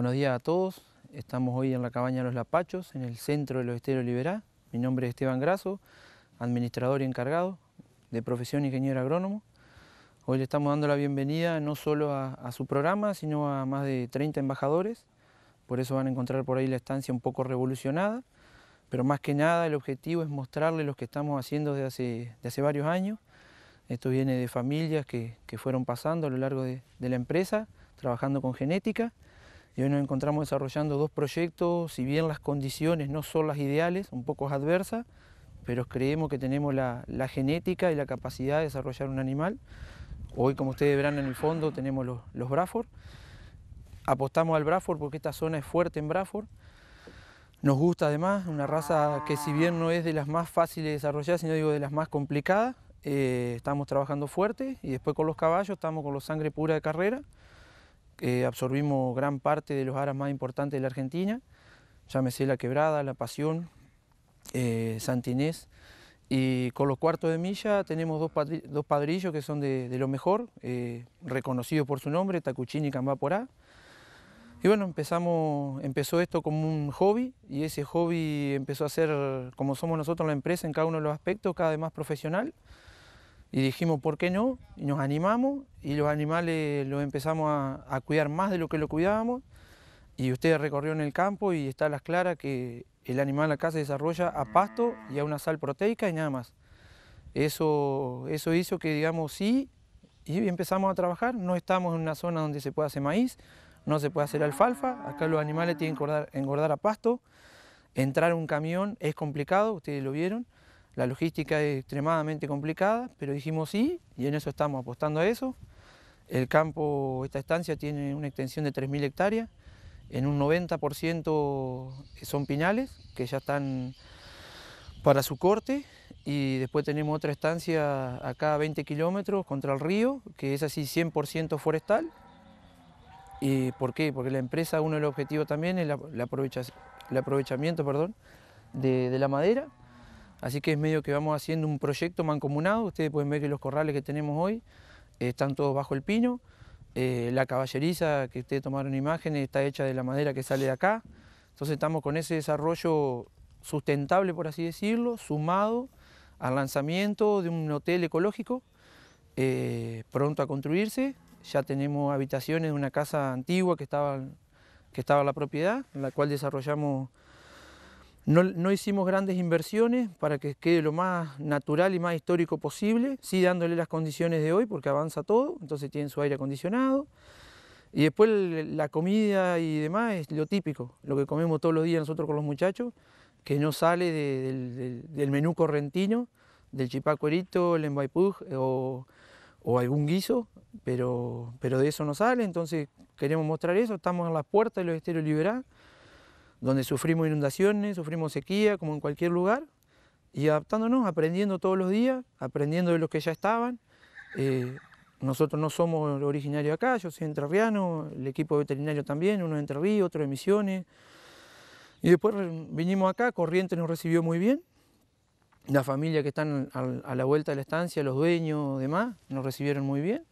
Buenos días a todos. Estamos hoy en la cabaña los Lapachos, en el centro de los Esteros Liberá. Mi nombre es Esteban Graso, administrador y encargado, de profesión ingeniero agrónomo. Hoy le estamos dando la bienvenida no solo a, su programa, sino a más de 30 embajadores. Por eso van a encontrar por ahí la estancia un poco revolucionada. Pero más que nada el objetivo es mostrarles lo que estamos haciendo desde hace, varios años. Esto viene de familias que, fueron pasando a lo largo de, de la empresa, trabajando con genética y hoy nos encontramos desarrollando dos proyectos, si bien las condiciones no son las ideales, un poco adversas, pero creemos que tenemos la, genética y la capacidad de desarrollar un animal. Hoy, como ustedes verán en el fondo, tenemos los, los Braford. Apostamos al Braford porque esta zona es fuerte en Braford. Nos gusta además, una raza que si bien no es de las más fáciles de desarrollar, sino digo de las más complicadas, eh, estamos trabajando fuerte y después con los caballos estamos con la sangre pura de carrera absorbimos gran parte de los aras más importantes de la Argentina, llámese La Quebrada, La Pasión, eh, Santinés, y con los cuartos de milla tenemos dos, padrillos que son de, lo mejor, eh, reconocidos por su nombre, Tacuchín y Cambaporá. Y bueno, empezamos, empezó esto como un hobby y ese hobby empezó a ser, como somos nosotros la empresa, en cada uno de los aspectos, cada vez más profesional. Y dijimos, ¿por qué no? Y nos animamos y los animales los empezamos a, cuidar más de lo que lo cuidábamos. Y ustedes recorrieron el campo y está a las claras que el animal acá se desarrolla a pasto y a una sal proteica y nada más. Eso, eso hizo que, digamos, sí, y empezamos a trabajar. No estamos en una zona donde se puede hacer maíz, no se puede hacer alfalfa. Acá los animales tienen que engordar, engordar a pasto. Entrar un camión es complicado, ustedes lo vieron. La logística es extremadamente complicada, pero dijimos sí y en eso estamos apostando a eso. El campo, esta estancia tiene una extensión de 3.000 hectáreas, en un 90% son pinales que ya están para su corte y después tenemos otra estancia acá a 20 kilómetros contra el río, que es así 100% forestal. ¿Y por qué? Porque la empresa, uno de los objetivos también es la, el aprovechamiento perdón, de la madera Así que es medio que vamos haciendo un proyecto mancomunado. Ustedes pueden ver que los corrales que tenemos hoy eh, están todos bajo el pino. Eh, la caballeriza que ustedes tomaron imágenes está hecha de la madera que sale de acá. Entonces estamos con ese desarrollo sustentable, por así decirlo, sumado al lanzamiento de un hotel ecológico eh, pronto a construirse. Ya tenemos habitaciones de una casa antigua que estaba, que estaba la propiedad, en la cual desarrollamos no, hicimos grandes inversiones para que quede lo más natural y más histórico posible, sí dándole las condiciones de hoy porque avanza todo, entonces tienen su aire acondicionado. Y después la comida y demás es lo típico, lo que comemos todos los días nosotros con los muchachos, que no sale del, menú correntino, del chipacuerito, el envaipú eh, o, algún guiso, pero, de eso no sale, entonces queremos mostrar eso, estamos en las puertas de los esteros donde sufrimos inundaciones, sufrimos sequía, como en cualquier lugar, y adaptándonos, aprendiendo todos los días, aprendiendo de los que ya estaban. Eh, nosotros no somos originarios acá, yo soy entrerriano, el equipo veterinario también, uno de Entre Ríos, otro de Misiones. Y después vinimos acá, Corrientes nos recibió muy bien, la familia que están a la vuelta de la estancia, los dueños, demás, nos recibieron muy bien.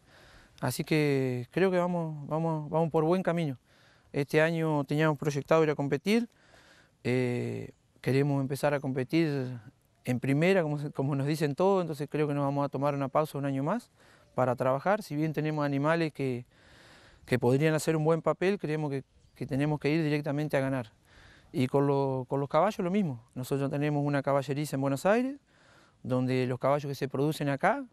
Así que creo que vamos, vamos, vamos por buen camino. Este año teníamos proyectado ir a competir. Eh, queremos empezar a competir en primera, como, nos dicen todos, entonces creo que nos vamos a tomar una pausa un año más para trabajar. Si bien tenemos animales que, que podrían hacer un buen papel, creemos que, tenemos que ir directamente a ganar. Y con, con, los caballos lo mismo. Nosotros tenemos una caballeriza en Buenos Aires, donde los caballos que se producen acá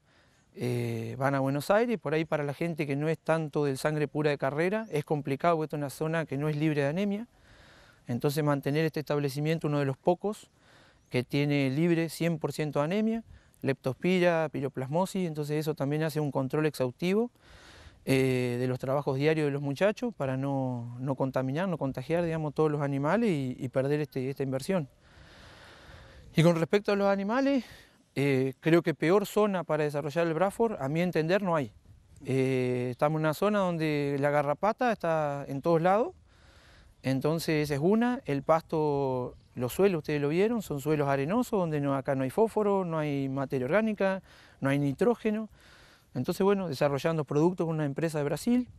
eh, van a Buenos Aires, por ahí para la gente que no es tanto del sangre pura de carrera, es complicado porque es una zona que no es libre de anemia, entonces mantener este establecimiento, uno de los pocos, que tiene libre 100% de anemia, leptospira, piroplasmosis, entonces eso también hace un control exhaustivo eh, de los trabajos diarios de los muchachos para no, contaminar, no contagiar, digamos, todos los animales y, perder este, esta inversión. Y con respecto a los animales, eh, creo que peor zona para desarrollar el Bradford, a mi entender, no hay. Eh, estamos en una zona donde la garrapata está en todos lados, entonces esa es una. El pasto, los suelos, ustedes lo vieron, son suelos arenosos, donde no, acá no hay fósforo, no hay materia orgánica, no hay nitrógeno. Entonces, bueno, desarrollando productos con una empresa de Brasil,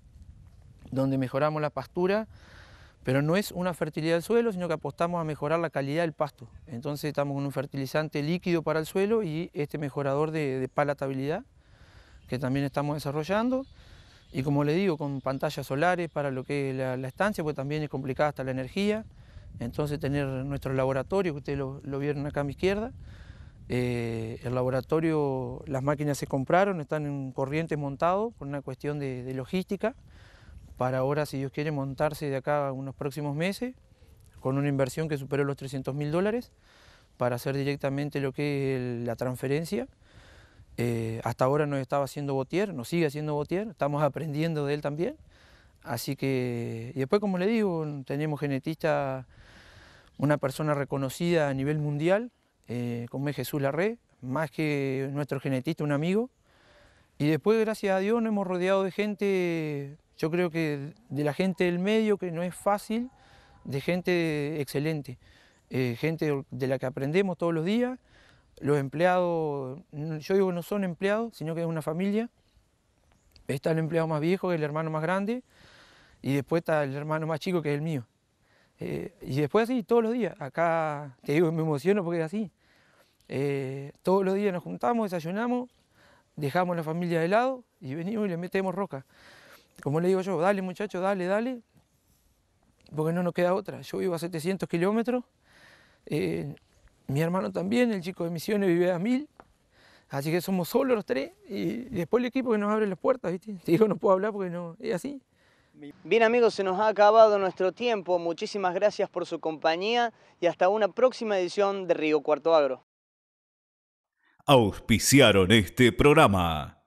donde mejoramos la pastura pero no es una fertilidad del suelo, sino que apostamos a mejorar la calidad del pasto. Entonces estamos con un fertilizante líquido para el suelo y este mejorador de, palatabilidad que también estamos desarrollando. Y como le digo, con pantallas solares para lo que es la, estancia, porque también es complicada hasta la energía. Entonces tener nuestro laboratorio, que ustedes lo, vieron acá a mi izquierda, eh, el laboratorio, las máquinas se compraron, están en corrientes montados por una cuestión de, de logística para ahora, si Dios quiere, montarse de acá unos próximos meses con una inversión que superó los 300 mil dólares para hacer directamente lo que es la transferencia. Eh, hasta ahora nos estaba haciendo Botier, nos sigue haciendo Botier, estamos aprendiendo de él también. Así que, y después, como le digo, tenemos genetista, una persona reconocida a nivel mundial, eh, como es Jesús Larré, más que nuestro genetista, un amigo. Y después, gracias a Dios, nos hemos rodeado de gente yo creo que de la gente del medio, que no es fácil, de gente excelente, eh, gente de la que aprendemos todos los días, los empleados, yo digo no son empleados, sino que es una familia. Está el empleado más viejo, que es el hermano más grande, y después está el hermano más chico, que es el mío. Eh, y después así, todos los días. Acá, te digo, me emociono porque es así. Eh, todos los días nos juntamos, desayunamos, dejamos la familia de lado y venimos y le metemos roca como le digo yo, dale muchachos, dale, dale, porque no nos queda otra. Yo vivo a 700 kilómetros, eh, mi hermano también, el chico de Misiones vive a 1000, así que somos solo los tres y después el equipo que nos abre las puertas, ¿viste? Te no puedo hablar porque no, es así. Bien amigos, se nos ha acabado nuestro tiempo. Muchísimas gracias por su compañía y hasta una próxima edición de Río Cuarto Agro. Auspiciaron este programa.